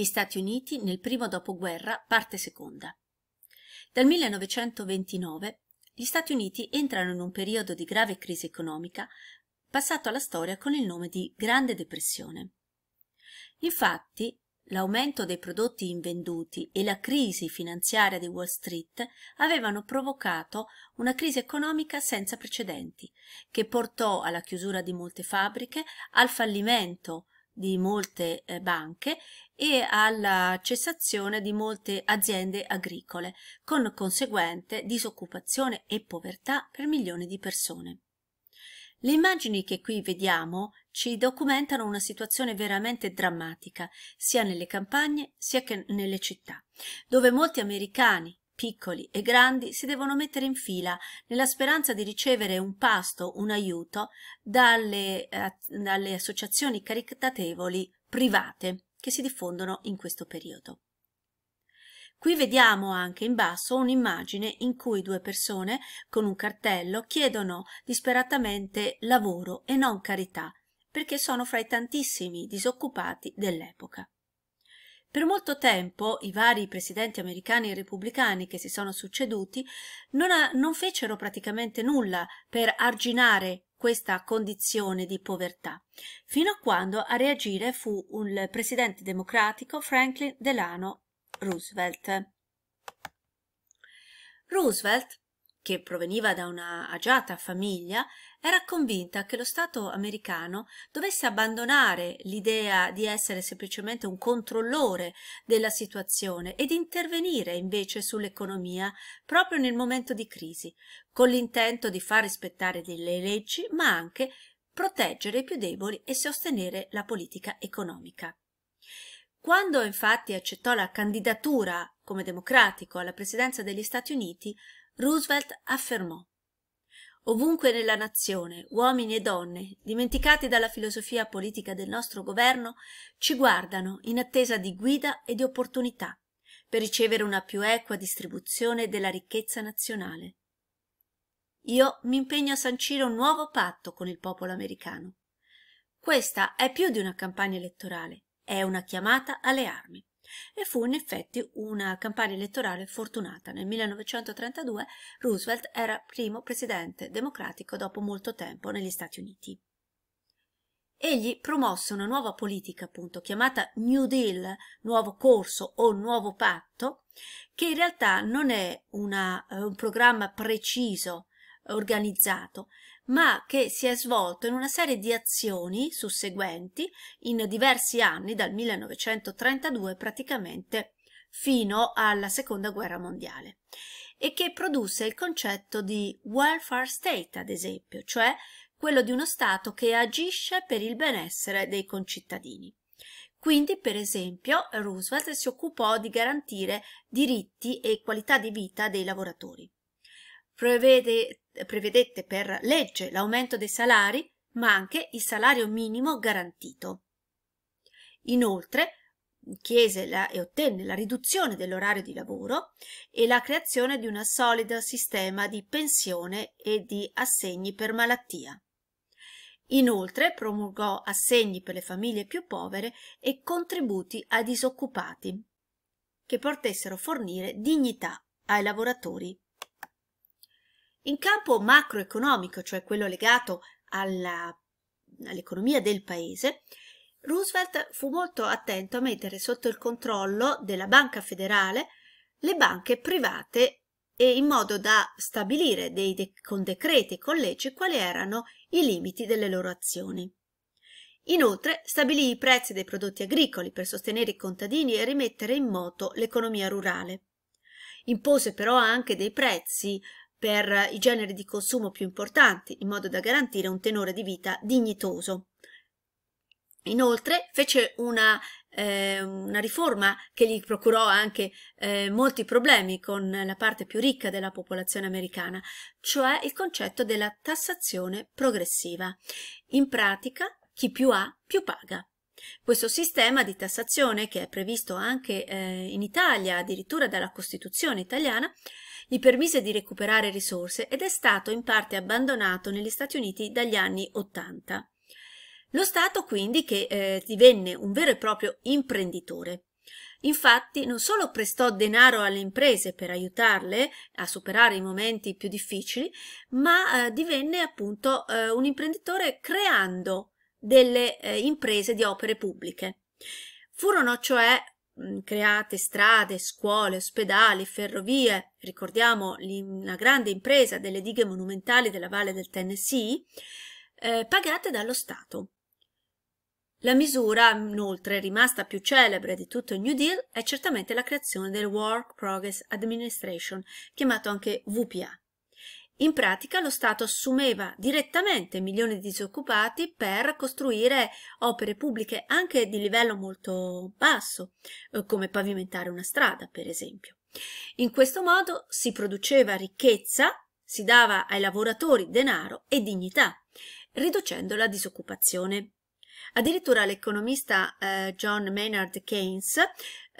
gli Stati Uniti nel primo dopoguerra, parte seconda. Dal 1929 gli Stati Uniti entrano in un periodo di grave crisi economica, passato alla storia con il nome di Grande Depressione. Infatti, l'aumento dei prodotti invenduti e la crisi finanziaria di Wall Street avevano provocato una crisi economica senza precedenti, che portò alla chiusura di molte fabbriche, al fallimento di molte eh, banche e alla cessazione di molte aziende agricole, con conseguente disoccupazione e povertà per milioni di persone. Le immagini che qui vediamo ci documentano una situazione veramente drammatica, sia nelle campagne sia che nelle città, dove molti americani piccoli e grandi si devono mettere in fila nella speranza di ricevere un pasto, un aiuto dalle, eh, dalle associazioni caritatevoli private che si diffondono in questo periodo. Qui vediamo anche in basso un'immagine in cui due persone con un cartello chiedono disperatamente lavoro e non carità, perché sono fra i tantissimi disoccupati dell'epoca. Per molto tempo i vari presidenti americani e repubblicani che si sono succeduti non, ha, non fecero praticamente nulla per arginare questa condizione di povertà, fino a quando a reagire fu il presidente democratico Franklin Delano Roosevelt. Roosevelt, che proveniva da una agiata famiglia, era convinta che lo Stato americano dovesse abbandonare l'idea di essere semplicemente un controllore della situazione ed intervenire invece sull'economia proprio nel momento di crisi, con l'intento di far rispettare le leggi, ma anche proteggere i più deboli e sostenere la politica economica. Quando infatti accettò la candidatura come democratico alla presidenza degli Stati Uniti, Roosevelt affermò Ovunque nella nazione, uomini e donne, dimenticati dalla filosofia politica del nostro governo, ci guardano in attesa di guida e di opportunità per ricevere una più equa distribuzione della ricchezza nazionale. Io mi impegno a sancire un nuovo patto con il popolo americano. Questa è più di una campagna elettorale, è una chiamata alle armi e fu in effetti una campagna elettorale fortunata. Nel 1932 Roosevelt era primo presidente democratico dopo molto tempo negli Stati Uniti. Egli promosse una nuova politica, appunto, chiamata New Deal, nuovo corso o nuovo patto, che in realtà non è una, eh, un programma preciso, organizzato, ma che si è svolto in una serie di azioni susseguenti in diversi anni, dal 1932 praticamente fino alla seconda guerra mondiale, e che produsse il concetto di welfare state, ad esempio, cioè quello di uno Stato che agisce per il benessere dei concittadini. Quindi, per esempio, Roosevelt si occupò di garantire diritti e qualità di vita dei lavoratori. Prevede prevedette per legge l'aumento dei salari, ma anche il salario minimo garantito. Inoltre, chiese la, e ottenne la riduzione dell'orario di lavoro e la creazione di un solido sistema di pensione e di assegni per malattia. Inoltre promulgò assegni per le famiglie più povere e contributi ai disoccupati che potessero fornire dignità ai lavoratori in campo macroeconomico, cioè quello legato alla, all'economia del paese, Roosevelt fu molto attento a mettere sotto il controllo della banca federale le banche private e in modo da stabilire de- con decreti e con leggi quali erano i limiti delle loro azioni. Inoltre stabilì i prezzi dei prodotti agricoli per sostenere i contadini e rimettere in moto l'economia rurale. Impose però anche dei prezzi per i generi di consumo più importanti, in modo da garantire un tenore di vita dignitoso. Inoltre fece una, eh, una riforma che gli procurò anche eh, molti problemi con la parte più ricca della popolazione americana, cioè il concetto della tassazione progressiva. In pratica, chi più ha, più paga. Questo sistema di tassazione, che è previsto anche eh, in Italia, addirittura dalla Costituzione italiana, gli permise di recuperare risorse ed è stato in parte abbandonato negli Stati Uniti dagli anni Ottanta. Lo Stato quindi che eh, divenne un vero e proprio imprenditore. Infatti non solo prestò denaro alle imprese per aiutarle a superare i momenti più difficili, ma eh, divenne appunto eh, un imprenditore creando delle eh, imprese di opere pubbliche. Furono cioè Mm, create strade, scuole, ospedali, ferrovie, ricordiamo la grande impresa delle dighe monumentali della Valle del Tennessee, eh, pagate dallo Stato. La misura, inoltre, rimasta più celebre di tutto il New Deal è certamente la creazione del Work Progress Administration, chiamato anche VPA, in pratica lo Stato assumeva direttamente milioni di disoccupati per costruire opere pubbliche anche di livello molto basso, eh, come pavimentare una strada, per esempio. In questo modo si produceva ricchezza, si dava ai lavoratori denaro e dignità, riducendo la disoccupazione. Addirittura l'economista eh, John Maynard Keynes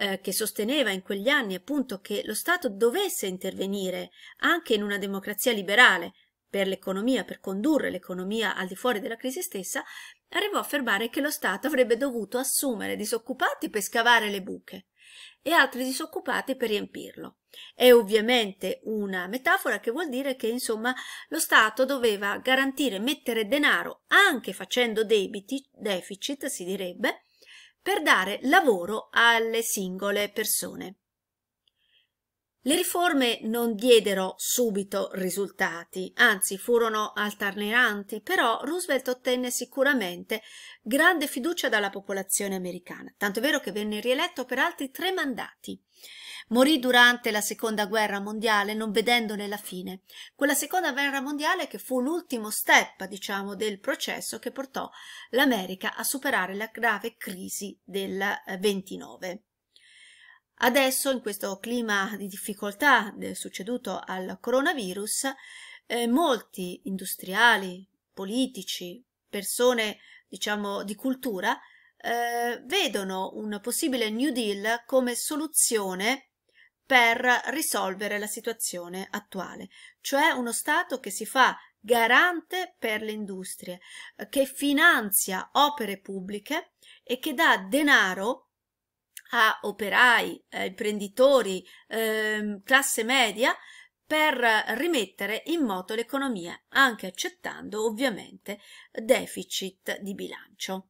eh, che sosteneva in quegli anni appunto che lo Stato dovesse intervenire anche in una democrazia liberale per l'economia, per condurre l'economia al di fuori della crisi stessa, arrivò a affermare che lo Stato avrebbe dovuto assumere disoccupati per scavare le buche e altri disoccupati per riempirlo. È ovviamente una metafora che vuol dire che, insomma, lo Stato doveva garantire, mettere denaro anche facendo debiti, deficit si direbbe, per dare lavoro alle singole persone. Le riforme non diedero subito risultati, anzi furono alterneranti, però Roosevelt ottenne sicuramente grande fiducia dalla popolazione americana, tanto è vero che venne rieletto per altri tre mandati. Morì durante la Seconda Guerra Mondiale non vedendone la fine, quella Seconda Guerra Mondiale che fu l'ultimo step, diciamo, del processo che portò l'America a superare la grave crisi del 29. Eh, Adesso, in questo clima di difficoltà succeduto al coronavirus, eh, molti industriali, politici, persone diciamo di cultura, eh, vedono un possibile New Deal come soluzione per risolvere la situazione attuale, cioè uno Stato che si fa garante per le industrie, che finanzia opere pubbliche e che dà denaro a operai, eh, imprenditori, eh, classe media per rimettere in moto l'economia, anche accettando ovviamente deficit di bilancio.